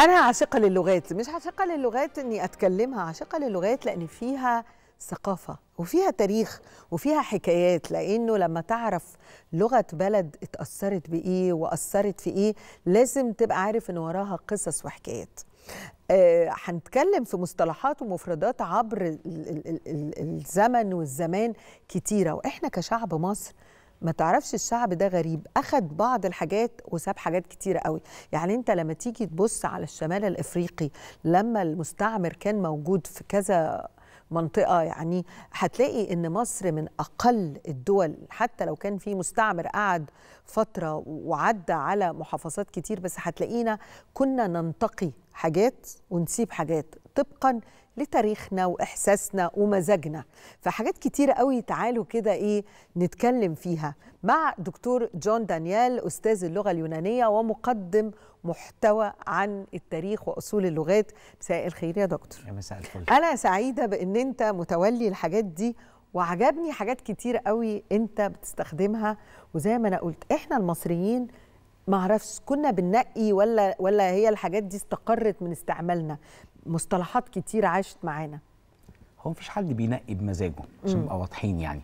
أنا عاشقة للغات مش عاشقة للغات إني أتكلمها عاشقة للغات لأن فيها ثقافة وفيها تاريخ وفيها حكايات لأنه لما تعرف لغة بلد اتأثرت بإيه وأثرت في إيه لازم تبقى عارف إن وراها قصص وحكايات آه، هنتكلم آه في مصطلحات ومفردات عبر الزمن والزمان كتيرة وإحنا كشعب مصر ما تعرفش الشعب ده غريب اخد بعض الحاجات وساب حاجات كتيرة قوي يعني انت لما تيجي تبص على الشمال الافريقي لما المستعمر كان موجود في كذا منطقه يعني هتلاقي ان مصر من اقل الدول حتى لو كان في مستعمر قعد فتره وعدى على محافظات كتير بس هتلاقينا كنا ننتقي حاجات ونسيب حاجات طبقا لتاريخنا واحساسنا ومزاجنا فحاجات كتيره قوي تعالوا كده ايه نتكلم فيها مع دكتور جون دانيال استاذ اللغه اليونانيه ومقدم محتوى عن التاريخ واصول اللغات مساء الخير يا دكتور يا مساء الفل انا سعيده بان انت متولي الحاجات دي وعجبني حاجات كتير قوي انت بتستخدمها وزي ما انا قلت احنا المصريين ما اعرفش كنا بننقي ولا ولا هي الحاجات دي استقرت من استعمالنا مصطلحات كتير عاشت معانا هو مفيش حد بينقي بمزاجه عشان نبقى واضحين يعني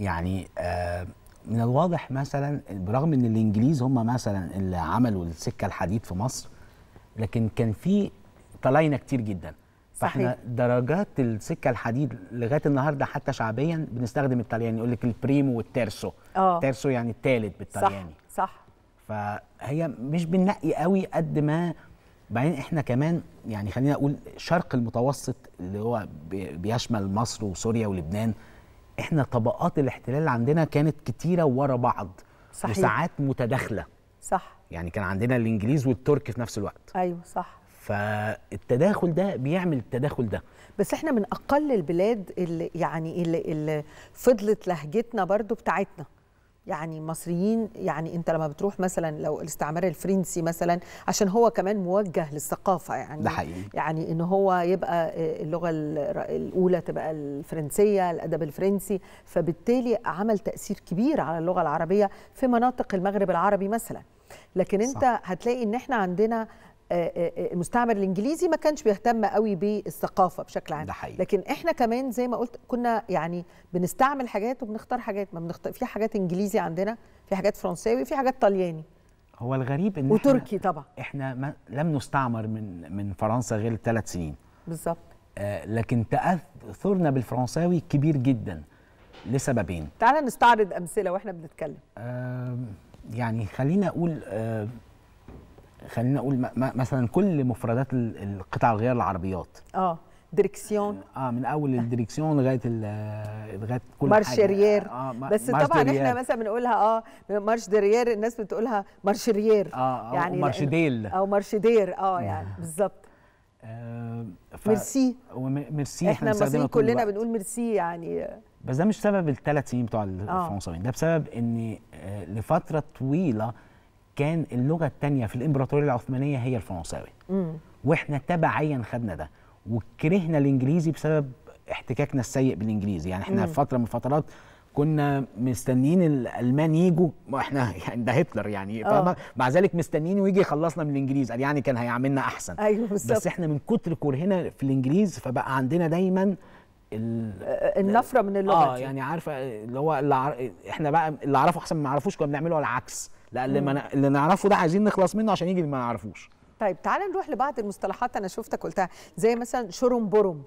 يعني آه من الواضح مثلا برغم ان الانجليز هم مثلا اللي عملوا السكه الحديد في مصر لكن كان في طلاينه كتير جدا فاحنا صحيح. درجات السكه الحديد لغايه النهارده حتى شعبيا بنستخدم الطلياني يقول لك البريمو والتيرسو آه. تيرسو يعني الثالث بالطلياني صح صح فهي مش بننقي قوي قد ما بعدين احنا كمان يعني خلينا اقول شرق المتوسط اللي هو بيشمل مصر وسوريا ولبنان احنا طبقات الاحتلال عندنا كانت كتيره ورا بعض صحيح. وساعات متداخله صح يعني كان عندنا الانجليز والترك في نفس الوقت ايوه صح فالتداخل ده بيعمل التداخل ده بس احنا من اقل البلاد اللي يعني اللي, اللي فضلت لهجتنا برضو بتاعتنا يعني مصريين يعني انت لما بتروح مثلا لو الاستعمار الفرنسي مثلا عشان هو كمان موجه للثقافه يعني ده حقيقي. يعني ان هو يبقى آه، اللغه الاولى تبقى الفرنسيه الادب الفرنسي فبالتالي عمل تاثير كبير على اللغه العربيه في مناطق المغرب العربي مثلا لكن انت صح. هتلاقي ان احنا عندنا المستعمر الانجليزي ما كانش بيهتم قوي بالثقافه بشكل عام ده حقيقي. لكن احنا كمان زي ما قلت كنا يعني بنستعمل حاجات وبنختار حاجات ما بنختار في حاجات انجليزي عندنا في حاجات فرنساوي في حاجات طلياني هو الغريب ان وتركي احنا طبعا احنا ما لم نستعمر من من فرنسا غير ثلاث سنين بالظبط آه لكن تاثرنا بالفرنساوي كبير جدا لسببين تعال نستعرض امثله واحنا بنتكلم آه يعني خلينا اقول آه خلينا نقول مثلا كل مفردات القطع الغيار العربيات اه دريكسيون اه من اول الدريكسيون لغايه لغايه كل مارش حاجه ريير آه بس مارش طبعا دريير. احنا مثلا بنقولها اه مارش ديريير الناس بتقولها مارش ريير اه, آه، يعني مارش ديل او مارش دير اه, آه. يعني آه. بالظبط آه ميرسي ميرسي احنا المصريين كلنا بنقول ميرسي يعني بس ده مش سبب الثلاث سنين بتوع آه. الفرنساويين آه. ده بسبب ان لفتره طويله كان اللغه الثانيه في الامبراطوريه العثمانيه هي الفرنساوي واحنا تبعيا خدنا ده وكرهنا الانجليزي بسبب احتكاكنا السيء بالانجليزي يعني احنا في فتره من الفترات كنا مستنيين الالمان يجوا احنا يعني ده هتلر يعني فاهمه مع ذلك مستنيين ويجي يخلصنا من الانجليز قال يعني كان هيعملنا احسن ايوه بالظبط بس احنا من كتر كرهنا في الانجليز فبقى عندنا دايما آه، النفره من اللغه اه دي. يعني عارفه اللي هو اللي احنا بقى اللي اعرفه احسن ما اعرفوش كنا بنعمله على العكس لا اللي, ما اللي نعرفه ده عايزين نخلص منه عشان يجي اللي ما نعرفوش طيب تعال نروح لبعض المصطلحات انا شفتك قلتها زي مثلا شرم بورم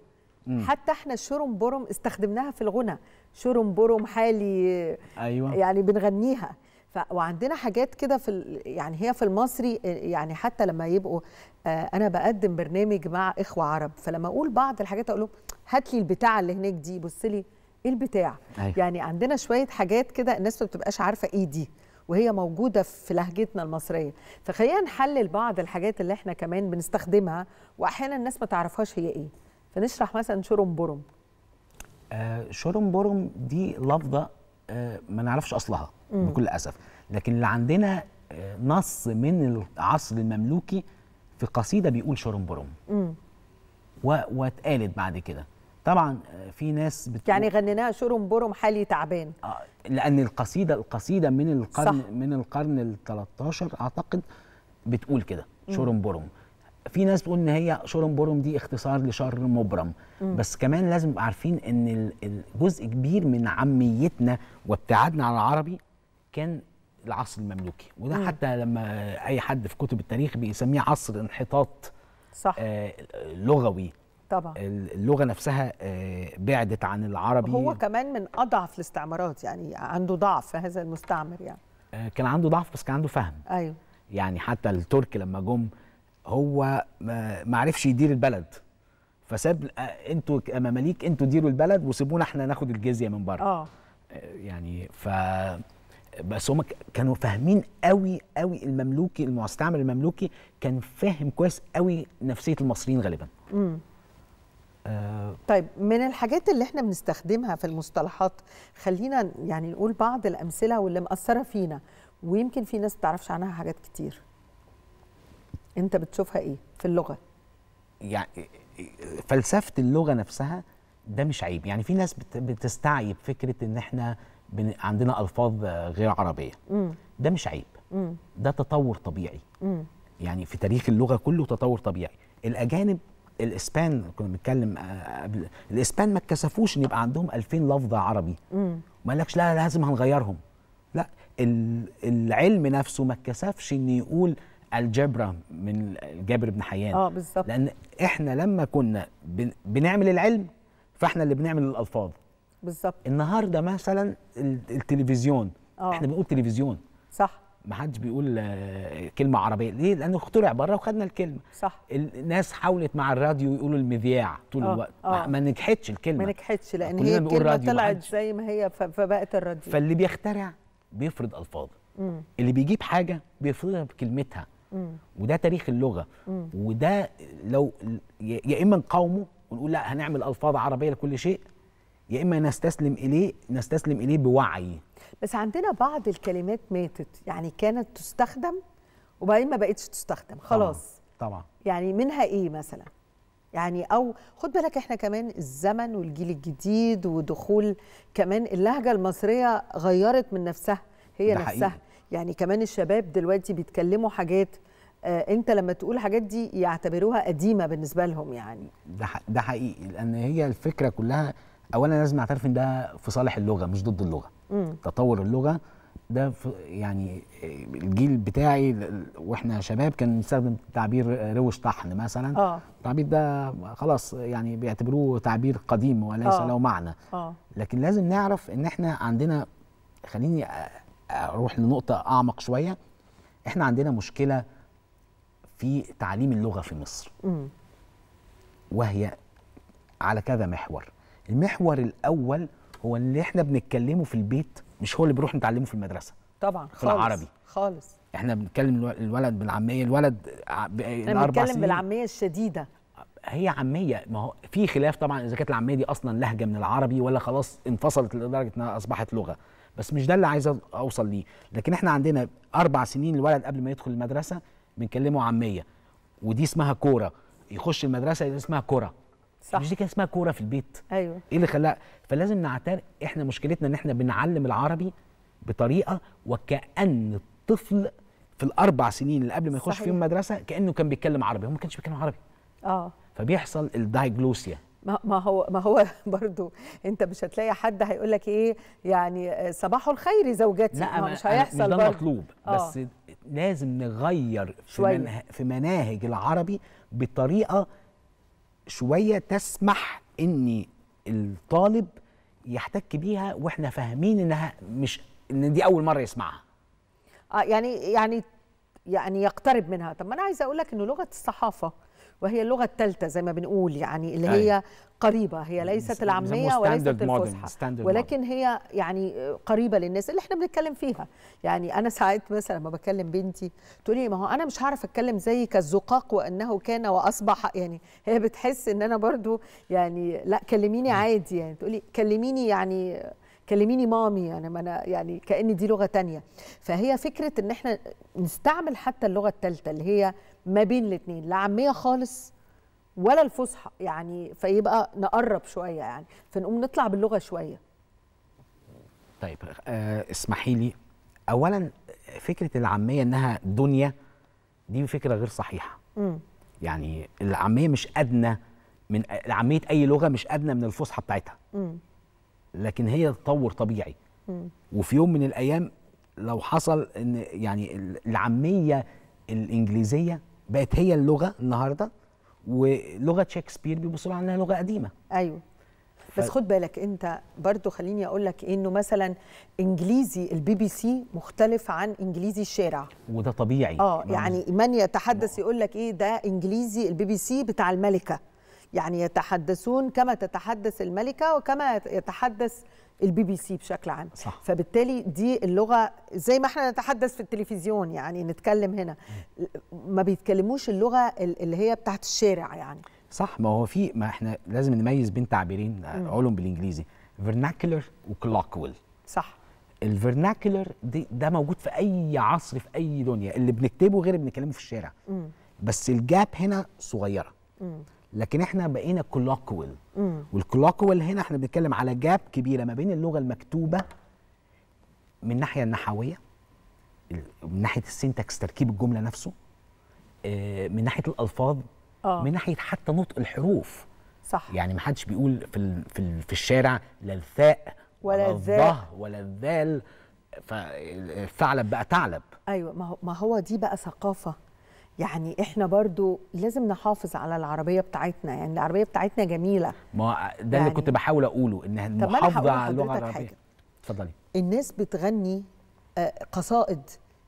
مم. حتى احنا شرم بورم استخدمناها في الغنى شرم بورم حالي ايوه يعني بنغنيها ف... وعندنا حاجات كده في ال... يعني هي في المصري يعني حتى لما يبقوا آه انا بقدم برنامج مع اخوه عرب فلما اقول بعض الحاجات اقول لهم هات لي البتاع اللي هناك دي بص لي ايه البتاع أيوة. يعني عندنا شويه حاجات كده الناس ما بتبقاش عارفه ايه دي وهي موجوده في لهجتنا المصريه فخلينا نحلل بعض الحاجات اللي احنا كمان بنستخدمها واحيانا الناس ما تعرفهاش هي ايه فنشرح مثلا شورم بورم آه شورم بورم دي لفظه آه ما نعرفش اصلها مم. بكل اسف لكن اللي عندنا آه نص من العصر المملوكي في قصيده بيقول شورم بورم واتقالت بعد كده طبعا آه، في ناس بتقول يعني غنيناها شورم بورم حالي تعبان آه لان القصيده القصيده من القرن صح. من القرن ال 13 اعتقد بتقول كده شورم بورم في ناس بتقول ان هي شورم بورم دي اختصار لشر مبرم م. بس كمان لازم نبقى عارفين ان جزء كبير من عميتنا وابتعادنا عن العربي كان العصر المملوكي وده م. حتى لما اي حد في كتب التاريخ بيسميه عصر انحطاط صح آه لغوي طبعا اللغه نفسها آه، بعدت عن العربي هو كمان من اضعف الاستعمارات يعني عنده ضعف هذا المستعمر يعني آه، كان عنده ضعف بس كان عنده فهم ايوه يعني حتى الترك لما جم هو ما عرفش يدير البلد فساب آه، انتوا مماليك انتوا ديروا البلد وسيبونا احنا ناخد الجزيه من بره اه يعني ف بس هم كانوا فاهمين قوي قوي المملوكي المستعمر المملوكي كان فاهم كويس قوي نفسيه المصريين غالبا امم آه طيب من الحاجات اللي احنا بنستخدمها في المصطلحات خلينا يعني نقول بعض الامثله واللي مأثره فينا ويمكن في ناس ما تعرفش عنها حاجات كتير انت بتشوفها ايه في اللغه يعني فلسفه اللغه نفسها ده مش عيب يعني في ناس بتستعيب فكره ان احنا بن... عندنا الفاظ غير عربيه ده مش عيب ده تطور طبيعي يعني في تاريخ اللغه كله تطور طبيعي الاجانب الاسبان كنا بنتكلم آه، قبل الاسبان ما اتكسفوش ان يبقى عندهم 2000 لفظ عربي ما قالكش لا لازم هنغيرهم لا العلم نفسه ما اتكسفش ان يقول الجبرة من جابر بن حيان اه بالظبط لان احنا لما كنا بنعمل العلم فاحنا اللي بنعمل الالفاظ بالظبط النهارده مثلا التلفزيون آه. احنا بنقول تلفزيون صح ما حدش بيقول آه، كلمه عربيه ليه لانه اخترع بره وخدنا الكلمه صح الناس حاولت مع الراديو يقولوا المذياع طول أوه. الوقت أوه. آه. ما نجحتش الكلمه ما نجحتش لان هي الكلمه طلعت زي ما هي فبقت الراديو فاللي بيخترع بيفرض الفاظه اللي بيجيب حاجه بيفرضها بكلمتها مم. وده تاريخ اللغه مم. وده لو يا اما نقاومه ونقول لا هنعمل الفاظ عربيه لكل شيء يا اما نستسلم اليه نستسلم اليه بوعي بس عندنا بعض الكلمات ماتت يعني كانت تستخدم وبعدين ما بقتش تستخدم خلاص طبعا, يعني منها ايه مثلا يعني او خد بالك احنا كمان الزمن والجيل الجديد ودخول كمان اللهجه المصريه غيرت من نفسها هي نفسها حقيقي. يعني كمان الشباب دلوقتي بيتكلموا حاجات آه انت لما تقول حاجات دي يعتبروها قديمه بالنسبه لهم يعني ده ده حقيقي لان هي الفكره كلها اولا لازم اعترف ان ده في صالح اللغه مش ضد اللغه تطور اللغه ده يعني الجيل بتاعي واحنا شباب كان بنستخدم تعبير روش طحن مثلا آه. التعبير ده خلاص يعني بيعتبروه تعبير قديم وليس آه. له معنى آه. لكن لازم نعرف ان احنا عندنا خليني اروح لنقطه اعمق شويه احنا عندنا مشكله في تعليم اللغه في مصر م. وهي على كذا محور المحور الاول هو اللي احنا بنتكلمه في البيت مش هو اللي بنروح نتعلمه في المدرسه طبعا خالص في العربي خالص احنا بنتكلم الولد بالعاميه الولد الاربع سنين بنتكلم بالعاميه الشديده هي عاميه ما هو في خلاف طبعا اذا كانت العاميه دي اصلا لهجه من العربي ولا خلاص انفصلت لدرجه انها اصبحت لغه بس مش ده اللي عايز اوصل ليه لكن احنا عندنا اربع سنين الولد قبل ما يدخل المدرسه بنكلمه عاميه ودي اسمها كوره يخش المدرسه دي اسمها كوره صح مش دي كان اسمها كوره في البيت ايوه ايه اللي خلاها فلازم نعترف احنا مشكلتنا ان احنا بنعلم العربي بطريقه وكأن الطفل في الاربع سنين اللي قبل ما يخش فيهم مدرسه كانه كان بيتكلم عربي هو ما كانش بيتكلم عربي اه فبيحصل الدايجلوسيا ما هو ما هو برضو انت مش هتلاقي حد هيقول لك ايه يعني صباح الخير زوجتي لا ما مش هيحصل مش ده مطلوب آه. بس لازم نغير في, منه في مناهج العربي بطريقه شويه تسمح ان الطالب يحتك بيها واحنا فاهمين انها مش ان دي اول مره يسمعها اه يعني يعني يعني يقترب منها طب ما انا عايزه اقول لك انه لغه الصحافه وهي اللغه الثالثه زي ما بنقول يعني اللي أيوة. هي قريبه هي ليست العاميه وليست الفصحى ولكن هي يعني قريبه للناس اللي احنا بنتكلم فيها يعني انا ساعات مثلا لما بكلم بنتي تقول لي ما هو انا مش هعرف اتكلم زي كالزقاق وانه كان واصبح يعني هي بتحس ان انا برضو يعني لا كلميني عادي يعني تقولي كلميني يعني كلميني مامي يعني ما انا يعني كان دي لغه تانية فهي فكره ان احنا نستعمل حتى اللغه الثالثه اللي هي ما بين الاثنين لا عاميه خالص ولا الفصحى يعني فيبقى نقرب شويه يعني فنقوم نطلع باللغه شويه طيب آه اسمحي لي اولا فكره العاميه انها دنيا دي فكره غير صحيحه م. يعني العاميه مش ادنى من عاميه اي لغه مش ادنى من الفصحى بتاعتها م. لكن هي تطور طبيعي م. وفي يوم من الايام لو حصل ان يعني العاميه الانجليزيه بقت هي اللغه النهارده ولغه شكسبير بيبصوا لها انها لغه قديمه ايوه بس خد بالك انت برضو خليني اقول لك انه مثلا انجليزي البي بي سي مختلف عن انجليزي الشارع وده طبيعي اه يعني من يتحدث يقول لك ايه ده انجليزي البي بي سي بتاع الملكه يعني يتحدثون كما تتحدث الملكة وكما يتحدث البي بي سي بشكل عام صح. فبالتالي دي اللغه زي ما احنا نتحدث في التلفزيون يعني نتكلم هنا ما بيتكلموش اللغه اللي هي بتاعت الشارع يعني صح ما هو في ما احنا لازم نميز بين تعبيرين آه، علم بالانجليزي vernacular وكلوكويل صح الفرناكلر ده موجود في اي عصر في اي دنيا اللي بنكتبه غير اللي بنتكلمه في الشارع م. بس الجاب هنا صغيره م. لكن احنا بقينا كلوكويل والكلوكويل هنا احنا بنتكلم على جاب كبيره ما بين اللغه المكتوبه من الناحيه النحويه من ناحيه السنتكس تركيب الجمله نفسه آه، من ناحيه الالفاظ أوه. من ناحيه حتى نطق الحروف صح يعني ما حدش بيقول في في, في الشارع لا الثاء ولا الظه ولا الذال فالثعلب بقى ثعلب ايوه ما هو ما هو دي بقى ثقافه يعني احنا برضو لازم نحافظ على العربيه بتاعتنا يعني العربيه بتاعتنا جميله ما ده يعني اللي كنت بحاول اقوله ان المحافظه على اللغه العربيه اتفضلي الناس بتغني آه، قصائد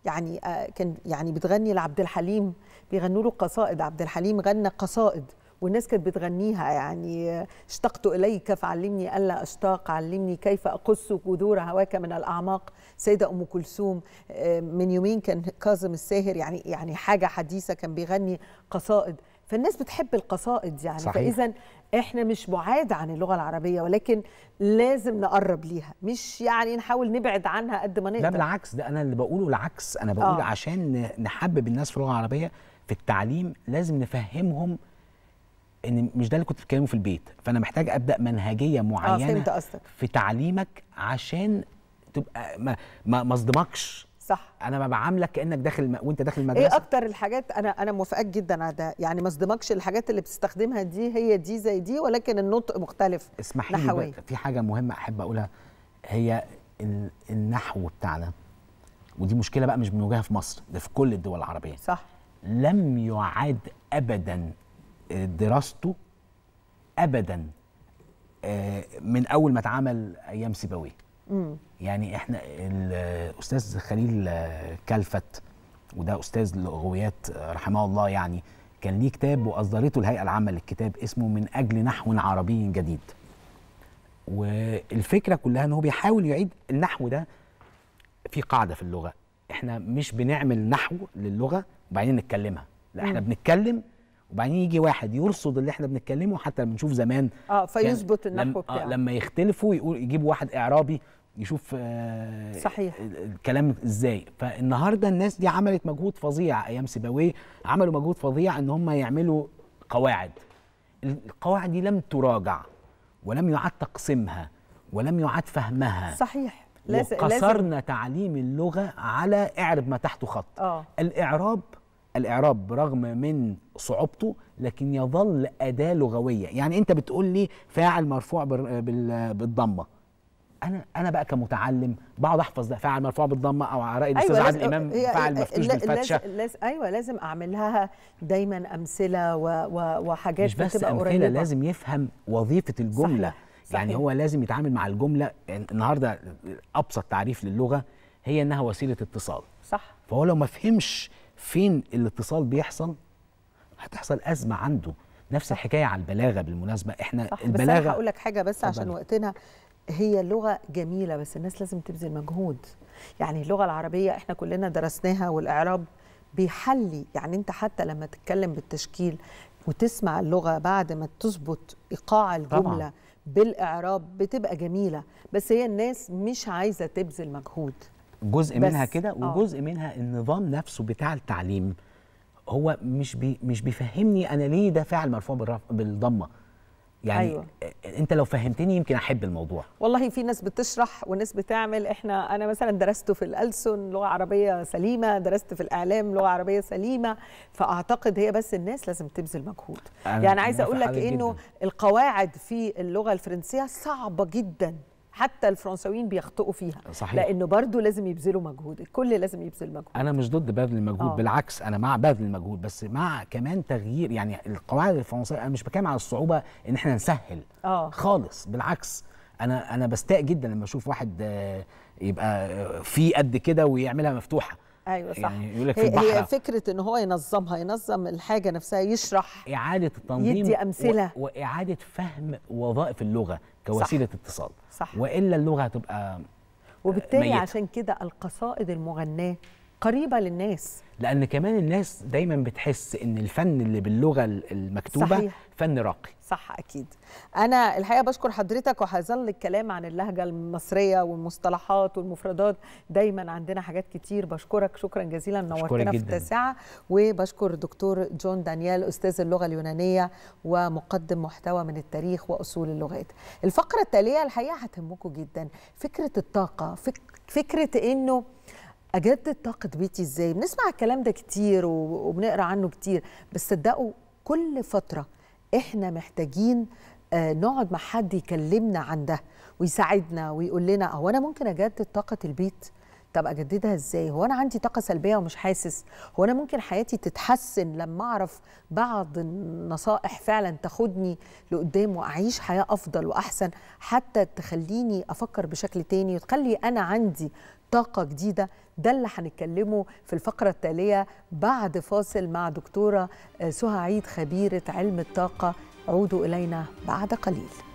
يعني آه، كان يعني بتغني لعبد الحليم بيغنوا له قصائد عبد الحليم غنى قصائد والناس كانت بتغنيها يعني اشتقت اليك فعلمني الا اشتاق علمني كيف اقص جذور هواك من الاعماق سيده ام كلثوم آه، من يومين كان كاظم الساهر يعني يعني حاجه حديثه كان بيغني قصائد فالناس بتحب القصائد يعني صحيح. فاذا احنا مش بعاد عن اللغه العربيه ولكن لازم نقرب ليها مش يعني نحاول نبعد عنها قد ما نقدر لا بالعكس ده انا اللي بقوله العكس انا بقول آه. عشان نحبب الناس في اللغه العربيه في التعليم لازم نفهمهم ان مش ده اللي كنت بتكلمه في البيت فانا محتاج ابدا منهجيه معينه آه فهمت في تعليمك عشان تبقى ما ما, ما صدمكش صح انا بعاملك كانك داخل وانت داخل إيه المدرسه ايه اكتر الحاجات انا انا موافقاك جدا على ده يعني ما اصدمكش الحاجات اللي بتستخدمها دي هي دي زي دي ولكن النطق مختلف اسمحي لي في حاجه مهمه احب اقولها هي النحو بتاعنا ودي مشكله بقى مش بنواجهها في مصر ده في كل الدول العربيه صح لم يعد ابدا دراسته ابدا آه، من اول ما اتعمل ايام سيبويه يعني احنا الاستاذ خليل آه، كلفت وده استاذ لغويات آه، رحمه الله يعني كان ليه كتاب واصدرته الهيئه العامه للكتاب اسمه من اجل نحو عربي جديد والفكره كلها ان هو بيحاول يعيد النحو ده في قاعده في اللغه احنا مش بنعمل نحو للغه وبعدين نتكلمها لا احنا بنتكلم وبعدين يجي واحد يرصد اللي احنا بنتكلمه حتى لما نشوف زمان اه فيظبط النحو آه، بتاعه آه لما يختلفوا يقول يجيبوا واحد اعرابي يشوف آه صحيح الكلام ازاي فالنهارده الناس دي عملت مجهود فظيع ايام سيبويه عملوا مجهود فظيع ان هم يعملوا قواعد القواعد دي لم تراجع ولم يعد تقسيمها ولم يعد فهمها صحيح لازم وقصرنا لازم. تعليم اللغه على اعرب ما تحته خط آه. الاعراب الاعراب رغم من صعوبته لكن يظل اداه لغويه يعني انت بتقول لي فاعل مرفوع بالضمه انا انا بقى كمتعلم بقعد احفظ ده فاعل مرفوع بالضمه او على راي أيوة، الاستاذ عادل امام فاعل مفتوش بالفتشه لازم ايوه لازم اعمل لها دايما امثله و و وحاجات مش بس امثله قريبة. لازم يفهم وظيفه الجمله صحيح. صحيح. يعني هو لازم يتعامل مع الجمله النهارده ابسط تعريف للغه هي انها وسيله اتصال صح فهو لو ما فهمش فين الاتصال بيحصل هتحصل ازمه عنده نفس الحكايه على البلاغه بالمناسبه احنا صح البلاغه بس هقول لك حاجه بس عشان وقتنا هي لغه جميله بس الناس لازم تبذل مجهود يعني اللغه العربيه احنا كلنا درسناها والاعراب بيحلي يعني انت حتى لما تتكلم بالتشكيل وتسمع اللغه بعد ما تظبط ايقاع الجمله طبعا. بالاعراب بتبقى جميله بس هي الناس مش عايزه تبذل مجهود جزء بس. منها كده آه. وجزء منها النظام نفسه بتاع التعليم هو مش بي مش بيفهمني انا ليه ده فعل مرفوع بالضمه يعني أيوة. انت لو فهمتني يمكن احب الموضوع والله في ناس بتشرح وناس بتعمل احنا انا مثلا درست في الالسن لغه عربيه سليمه درست في الاعلام لغه عربيه سليمه فاعتقد هي بس الناس لازم تبذل مجهود يعني عايز اقول لك انه القواعد في اللغه الفرنسيه صعبه جدا حتى الفرنساويين بيخطئوا فيها صحيح. لانه برضه لازم يبذلوا مجهود الكل لازم يبذل مجهود انا مش ضد بذل المجهود آه. بالعكس انا مع بذل المجهود بس مع كمان تغيير يعني القواعد الفرنسيه انا مش بتكلم على الصعوبه ان احنا نسهل آه. خالص بالعكس انا انا بستاء جدا لما اشوف واحد آه، يبقى آه، في قد كده ويعملها مفتوحه ايوه صح يعني يقول لك في البحر هي فكره ان هو ينظمها ينظم الحاجه نفسها يشرح اعاده التنظيم يدي امثله و... واعاده فهم وظائف اللغه كوسيله صح اتصال صح والا اللغه هتبقى وبالتالي ميت. عشان كده القصائد المغناه قريبه للناس لان كمان الناس دايما بتحس ان الفن اللي باللغه المكتوبه صحيح. فن راقي صح اكيد انا الحقيقه بشكر حضرتك وهيظل الكلام عن اللهجه المصريه والمصطلحات والمفردات دايما عندنا حاجات كتير بشكرك شكرا جزيلا نورتنا في التاسعه وبشكر دكتور جون دانيال استاذ اللغه اليونانيه ومقدم محتوى من التاريخ واصول اللغات الفقره التاليه الحقيقه هتهمكم جدا فكره الطاقه فكره انه اجدد طاقه بيتي ازاي بنسمع الكلام ده كتير وبنقرا عنه كتير بس صدقوا كل فتره احنا محتاجين آه، نقعد مع حد يكلمنا عن ده ويساعدنا ويقول لنا هو انا ممكن اجدد طاقه البيت طب اجددها ازاي هو انا عندي طاقه سلبيه ومش حاسس هو انا ممكن حياتي تتحسن لما اعرف بعض النصائح فعلا تاخدني لقدام واعيش حياه افضل واحسن حتى تخليني افكر بشكل تاني وتخلي انا عندي طاقة جديدة ده اللي هنتكلمه في الفقرة التالية بعد فاصل مع دكتورة آه، سهى عيد خبيرة علم الطاقة عودوا إلينا بعد قليل